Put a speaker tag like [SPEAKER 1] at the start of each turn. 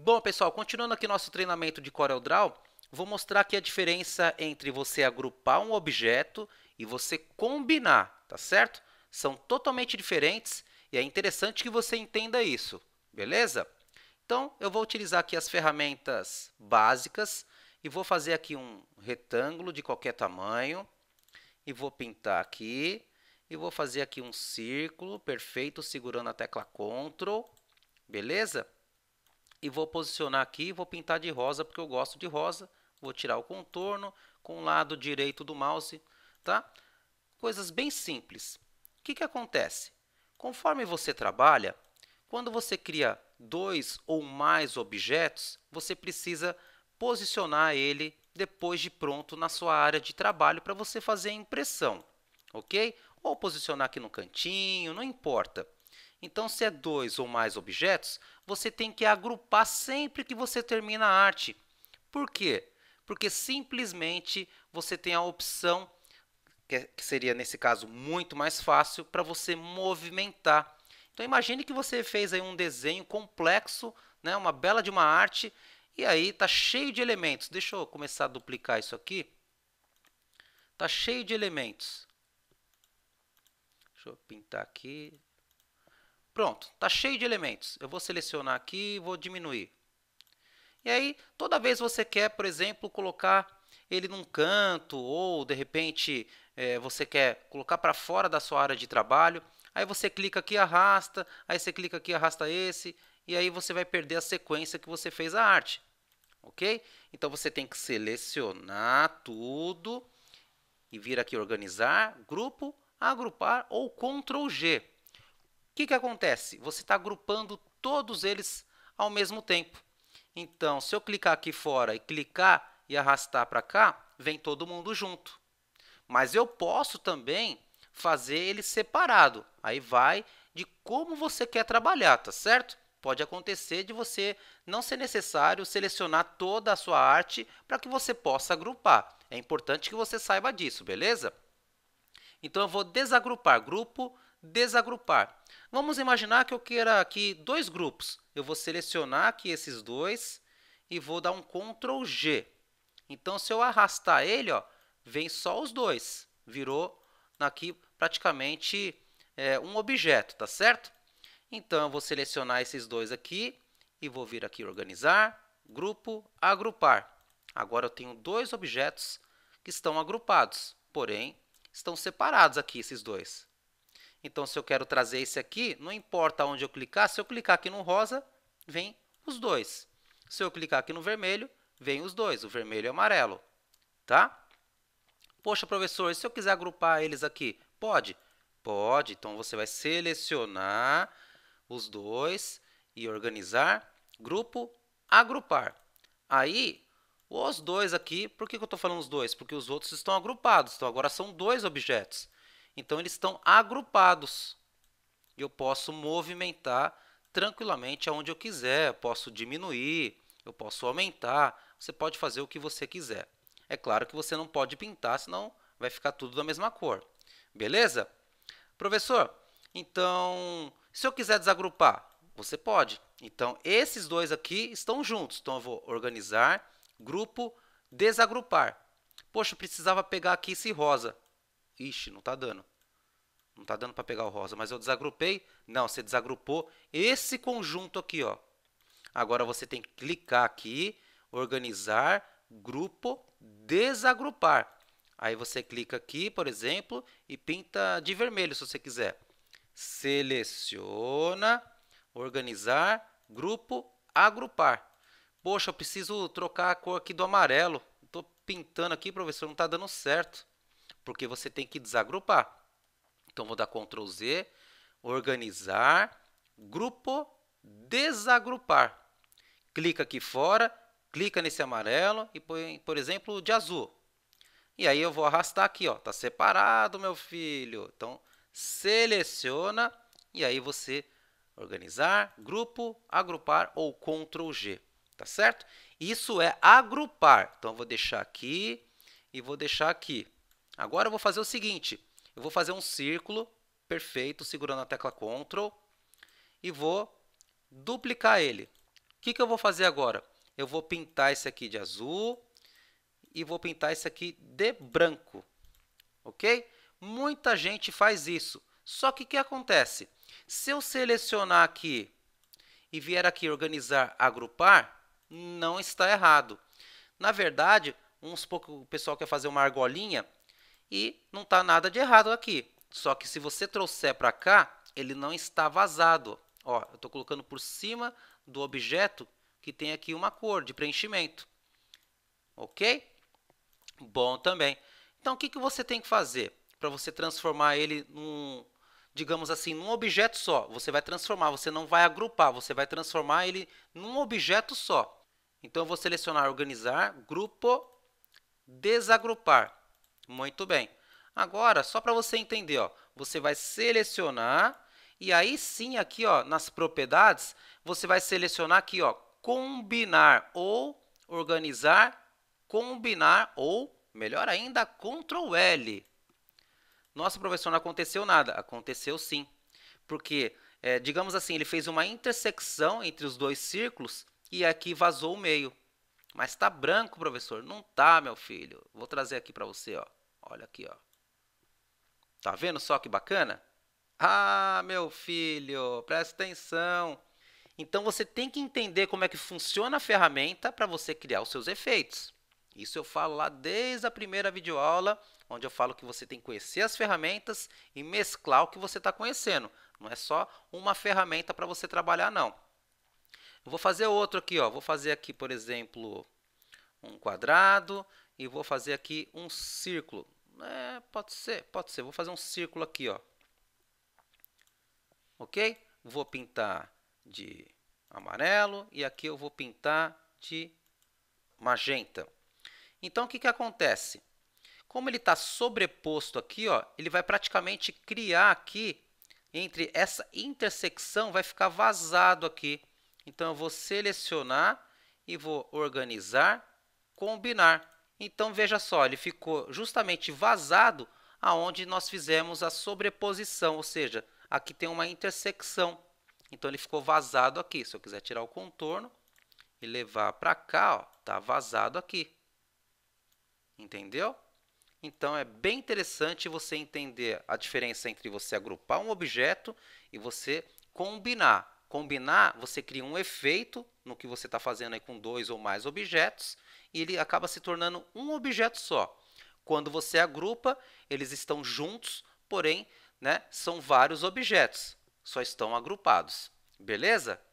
[SPEAKER 1] Bom, pessoal, continuando aqui nosso treinamento de CorelDRAW, vou mostrar aqui a diferença entre você agrupar um objeto e você combinar, tá certo? São totalmente diferentes e é interessante que você entenda isso, beleza? Então, eu vou utilizar aqui as ferramentas básicas e vou fazer aqui um retângulo de qualquer tamanho e vou pintar aqui e vou fazer aqui um círculo perfeito segurando a tecla CTRL, beleza? e vou posicionar aqui, vou pintar de rosa porque eu gosto de rosa. Vou tirar o contorno com o lado direito do mouse, tá? Coisas bem simples. O que, que acontece? Conforme você trabalha, quando você cria dois ou mais objetos, você precisa posicionar ele depois de pronto na sua área de trabalho para você fazer a impressão, ok? Ou posicionar aqui no cantinho, não importa. Então, se é dois ou mais objetos, você tem que agrupar sempre que você termina a arte. Por quê? Porque simplesmente você tem a opção, que é, seria nesse caso muito mais fácil, para você movimentar. Então, imagine que você fez aí um desenho complexo, né, uma bela de uma arte, e aí está cheio de elementos. Deixa eu começar a duplicar isso aqui. Está cheio de elementos. Deixa eu pintar aqui. Pronto, está cheio de elementos. Eu vou selecionar aqui e vou diminuir. E aí, toda vez você quer, por exemplo, colocar ele num canto, ou de repente é, você quer colocar para fora da sua área de trabalho, aí você clica aqui arrasta, aí você clica aqui arrasta esse, e aí você vai perder a sequência que você fez a arte. Ok? Então você tem que selecionar tudo e vir aqui organizar, grupo, agrupar ou Ctrl G que, que acontece? Você está agrupando todos eles ao mesmo tempo. Então, se eu clicar aqui fora e clicar e arrastar para cá, vem todo mundo junto. Mas eu posso também fazer ele separado. Aí vai de como você quer trabalhar, tá certo? Pode acontecer de você não ser necessário selecionar toda a sua arte para que você possa agrupar. É importante que você saiba disso, beleza? Então eu vou desagrupar grupo, desagrupar. Vamos imaginar que eu queira aqui dois grupos. Eu vou selecionar aqui esses dois e vou dar um Ctrl G. Então, se eu arrastar ele, ó, vem só os dois. Virou aqui praticamente é, um objeto, tá certo? Então, eu vou selecionar esses dois aqui e vou vir aqui organizar, grupo, agrupar. Agora eu tenho dois objetos que estão agrupados, porém estão separados aqui esses dois. Então, se eu quero trazer esse aqui, não importa onde eu clicar, se eu clicar aqui no rosa, vem os dois. Se eu clicar aqui no vermelho, vem os dois, o vermelho e o amarelo. Tá? Poxa, professor, e se eu quiser agrupar eles aqui? Pode? Pode. Então, você vai selecionar os dois e organizar, grupo, agrupar. Aí, os dois aqui, por que, que eu estou falando os dois? Porque os outros estão agrupados, então agora são dois objetos. Então eles estão agrupados. Eu posso movimentar tranquilamente aonde eu quiser, eu posso diminuir, eu posso aumentar, você pode fazer o que você quiser. É claro que você não pode pintar, senão vai ficar tudo da mesma cor. Beleza? Professor, então, se eu quiser desagrupar, você pode. Então, esses dois aqui estão juntos. Então, eu vou organizar, grupo, desagrupar. Poxa, eu precisava pegar aqui esse rosa. Ixi, não está dando. Não está dando para pegar o rosa, mas eu desagrupei. Não, você desagrupou esse conjunto aqui, ó. Agora você tem que clicar aqui, organizar, grupo, desagrupar. Aí você clica aqui, por exemplo, e pinta de vermelho se você quiser. Seleciona, organizar, grupo, agrupar. Poxa, eu preciso trocar a cor aqui do amarelo. Estou pintando aqui, professor, não está dando certo porque você tem que desagrupar. Então vou dar Ctrl Z, organizar, grupo, desagrupar. Clica aqui fora, clica nesse amarelo e põe, por exemplo, de azul. E aí eu vou arrastar aqui, ó, tá separado, meu filho. Então seleciona e aí você organizar, grupo, agrupar ou Ctrl G, tá certo? Isso é agrupar. Então eu vou deixar aqui e vou deixar aqui. Agora eu vou fazer o seguinte, eu vou fazer um círculo perfeito segurando a tecla Ctrl e vou duplicar ele. O que, que eu vou fazer agora? Eu vou pintar esse aqui de azul e vou pintar esse aqui de branco, ok? Muita gente faz isso, só que o que acontece? Se eu selecionar aqui e vier aqui organizar, agrupar, não está errado. Na verdade, uns pouco o pessoal quer fazer uma argolinha, e não está nada de errado aqui. Só que se você trouxer para cá, ele não está vazado. Ó, eu estou colocando por cima do objeto que tem aqui uma cor de preenchimento. Ok? Bom também. Então, o que, que você tem que fazer para você transformar ele num, digamos assim, num objeto só? Você vai transformar, você não vai agrupar, você vai transformar ele num objeto só. Então, eu vou selecionar organizar, grupo, desagrupar. Muito bem. Agora, só para você entender, ó, você vai selecionar e aí sim aqui, ó, nas propriedades, você vai selecionar aqui, ó, combinar ou organizar, combinar ou, melhor ainda, Ctrl L. Nossa, professor, não aconteceu nada. Aconteceu sim. Porque, é, digamos assim, ele fez uma intersecção entre os dois círculos e aqui vazou o meio. Mas está branco, professor? Não está meu filho. Vou trazer aqui para você, ó. Olha aqui, ó. Tá vendo só que bacana? Ah, meu filho, presta atenção. Então você tem que entender como é que funciona a ferramenta para você criar os seus efeitos. Isso eu falo lá desde a primeira videoaula, onde eu falo que você tem que conhecer as ferramentas e mesclar o que você está conhecendo. Não é só uma ferramenta para você trabalhar, não. Eu vou fazer outro aqui, ó. Vou fazer aqui, por exemplo, um quadrado e vou fazer aqui um círculo. É, pode ser, pode ser. Vou fazer um círculo aqui, ó. Ok? Vou pintar de amarelo e aqui eu vou pintar de magenta. Então, o que, que acontece? Como ele está sobreposto aqui, ó, ele vai praticamente criar aqui, entre essa intersecção, vai ficar vazado aqui. Então, eu vou selecionar e vou organizar, combinar. Então veja só, ele ficou justamente vazado aonde nós fizemos a sobreposição, ou seja, aqui tem uma intersecção. Então ele ficou vazado aqui. Se eu quiser tirar o contorno e levar para cá, ó, tá vazado aqui. Entendeu? Então é bem interessante você entender a diferença entre você agrupar um objeto e você combinar Combinar, você cria um efeito no que você está fazendo aí com dois ou mais objetos e ele acaba se tornando um objeto só. Quando você agrupa, eles estão juntos, porém, né, são vários objetos, só estão agrupados. Beleza?